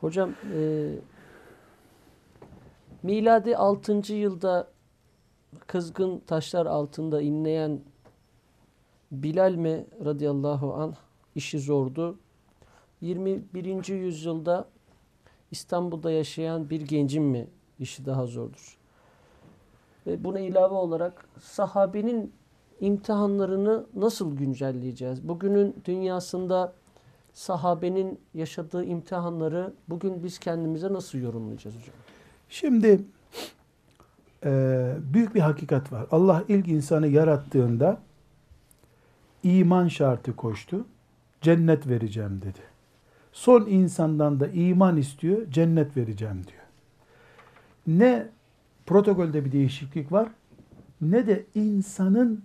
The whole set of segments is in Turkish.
Hocam e, miladi 6. yılda kızgın taşlar altında inleyen Bilal mi radıyallahu an işi zordu. 21. yüzyılda İstanbul'da yaşayan bir gencin mi işi daha zordur? Ve buna ilave olarak sahabenin imtihanlarını nasıl güncelleyeceğiz? Bugünün dünyasında sahabenin yaşadığı imtihanları bugün biz kendimize nasıl yorumlayacağız hocam? Şimdi e, büyük bir hakikat var. Allah ilk insanı yarattığında iman şartı koştu. Cennet vereceğim dedi. Son insandan da iman istiyor, cennet vereceğim diyor. Ne protokolde bir değişiklik var ne de insanın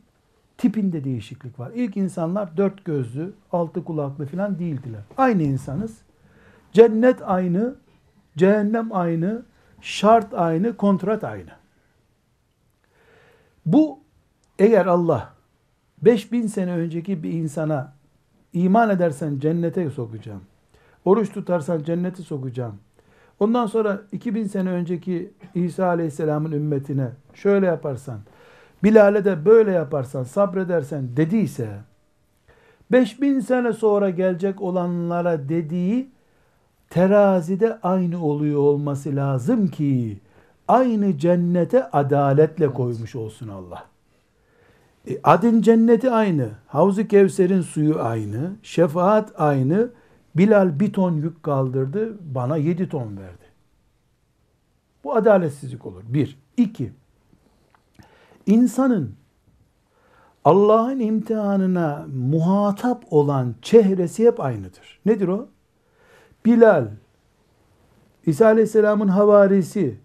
tipinde değişiklik var. İlk insanlar dört gözlü, altı kulaklı falan değildiler. Aynı insanız. Cennet aynı, cehennem aynı, şart aynı, kontrat aynı. Bu eğer Allah 5000 sene önceki bir insana iman edersen cennete sokacağım. Oruç tutarsan cennete sokacağım. Ondan sonra 2000 sene önceki İsa Aleyhisselam'ın ümmetine şöyle yaparsan, Bilal'e de böyle yaparsan sabredersen dediyse 5000 sene sonra gelecek olanlara dediği terazide aynı oluyor olması lazım ki aynı cennete adaletle koymuş olsun Allah. E, adın cenneti aynı, Havzu Kevser'in suyu aynı, şefaat aynı. Bilal bir ton yük kaldırdı, bana yedi ton verdi. Bu adaletsizlik olur. Bir. iki insanın Allah'ın imtihanına muhatap olan çehresi hep aynıdır. Nedir o? Bilal, İsa Aleyhisselam'ın havarisi,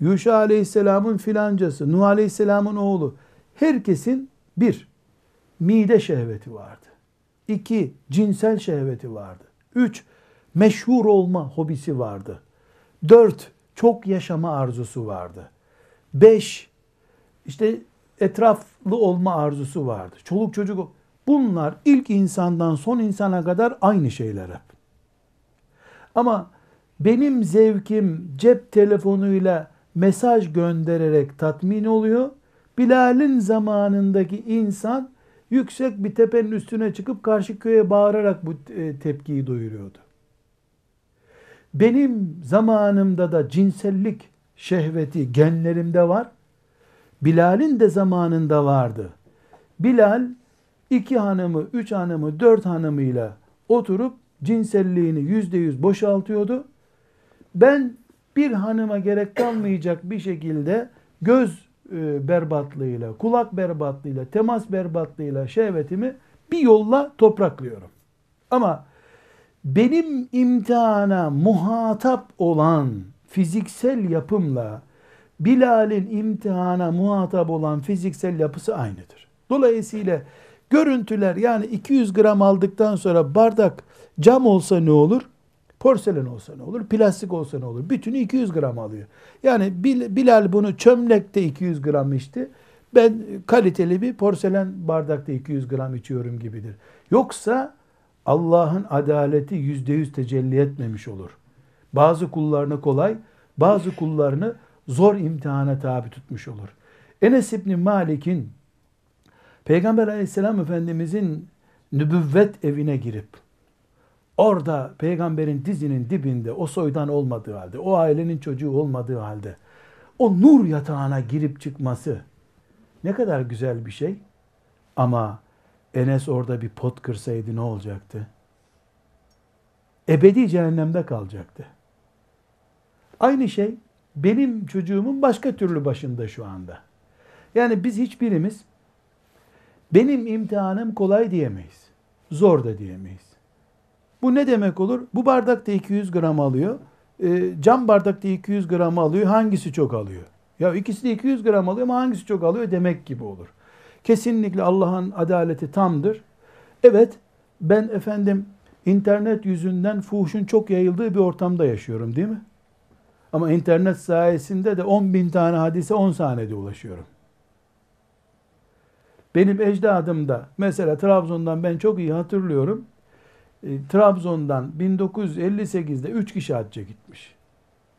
Yuşa Aleyhisselam'ın filancası, Nuh Aleyhisselam'ın oğlu. Herkesin bir, mide şehveti vardı. İki, cinsel şehveti vardı. Üç, meşhur olma hobisi vardı. Dört, çok yaşama arzusu vardı. Beş, işte etraflı olma arzusu vardı. Çoluk çocuk bunlar ilk insandan son insana kadar aynı şeyler hep. Ama benim zevkim cep telefonuyla mesaj göndererek tatmin oluyor. Bilal'in zamanındaki insan yüksek bir tepenin üstüne çıkıp karşı köye bağırarak bu e, tepkiyi doyuruyordu. Benim zamanımda da cinsellik şehveti genlerimde var Bilal'in de zamanında vardı. Bilal iki hanımı, üç hanımı, dört hanımıyla oturup cinselliğini yüzde yüz boşaltıyordu. Ben bir hanıma gerek kalmayacak bir şekilde göz e, berbatlığıyla, kulak berbatlığıyla, temas berbatlığıyla şehvetimi bir yolla topraklıyorum. Ama benim imtihana muhatap olan fiziksel yapımla Bilal'in imtihana muhatap olan fiziksel yapısı aynıdır. Dolayısıyla görüntüler yani 200 gram aldıktan sonra bardak cam olsa ne olur? Porselen olsa ne olur? Plastik olsa ne olur? Bütünü 200 gram alıyor. Yani Bilal bunu çömlekte 200 gram içti. Ben kaliteli bir porselen bardakta 200 gram içiyorum gibidir. Yoksa Allah'ın adaleti yüzde yüz tecelli etmemiş olur. Bazı kullarını kolay, bazı kullarını zor imtihana tabi tutmuş olur. Enes İbni Malik'in Peygamber aleyhisselam efendimizin nübüvvet evine girip orada peygamberin dizinin dibinde o soydan olmadığı halde, o ailenin çocuğu olmadığı halde o nur yatağına girip çıkması ne kadar güzel bir şey. Ama Enes orada bir pot kırsaydı ne olacaktı? Ebedi cehennemde kalacaktı. Aynı şey benim çocuğumun başka türlü başında şu anda. Yani biz hiçbirimiz benim imtihanım kolay diyemeyiz. Zor da diyemeyiz. Bu ne demek olur? Bu bardakta 200 gram alıyor. E, cam bardakta 200 gram alıyor. Hangisi çok alıyor? Ya ikisi de 200 gram alıyor ama hangisi çok alıyor demek gibi olur. Kesinlikle Allah'ın adaleti tamdır. Evet ben efendim internet yüzünden fuhuşun çok yayıldığı bir ortamda yaşıyorum değil mi? Ama internet sayesinde de 10 bin tane hadise 10 saniyede ulaşıyorum. Benim ecdadımda mesela Trabzon'dan ben çok iyi hatırlıyorum. E, Trabzon'dan 1958'de 3 kişi hacca gitmiş.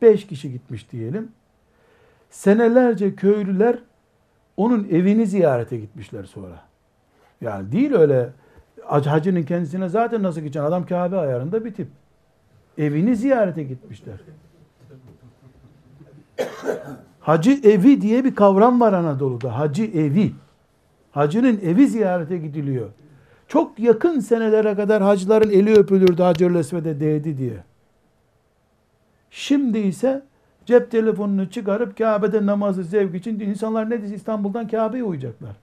5 kişi gitmiş diyelim. Senelerce köylüler onun evini ziyarete gitmişler sonra. Yani değil öyle hacının kendisine zaten nasıl gideceksin? Adam Kabe ayarında bir tip. Evini ziyarete gitmişler. Hacı evi diye bir kavram var Anadolu'da. Hacı evi. Hacının evi ziyarete gidiliyor. Çok yakın senelere kadar hacıların eli öpülürdü Hacer-ül değdi diye. Şimdi ise cep telefonunu çıkarıp Kabe'de namazı zevk için insanlar ne dese İstanbul'dan Kabe'ye uyacaklar.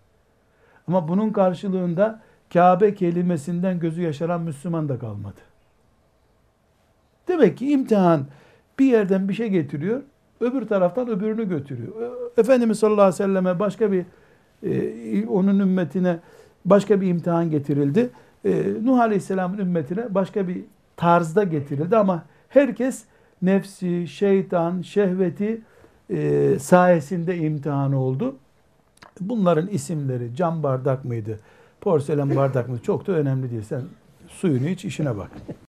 Ama bunun karşılığında Kabe kelimesinden gözü yaşaran Müslüman da kalmadı. Demek ki imtihan bir yerden bir şey getiriyor. Öbür taraftan öbürünü götürüyor. E, Efendimiz sallallahu aleyhi ve selleme başka bir e, onun ümmetine başka bir imtihan getirildi. E, Nuh aleyhisselamın ümmetine başka bir tarzda getirildi ama herkes nefsi, şeytan, şehveti e, sayesinde imtihan oldu. Bunların isimleri cam bardak mıydı, porselen bardak mıydı çok da önemli değil. Sen suyunu iç işine bak.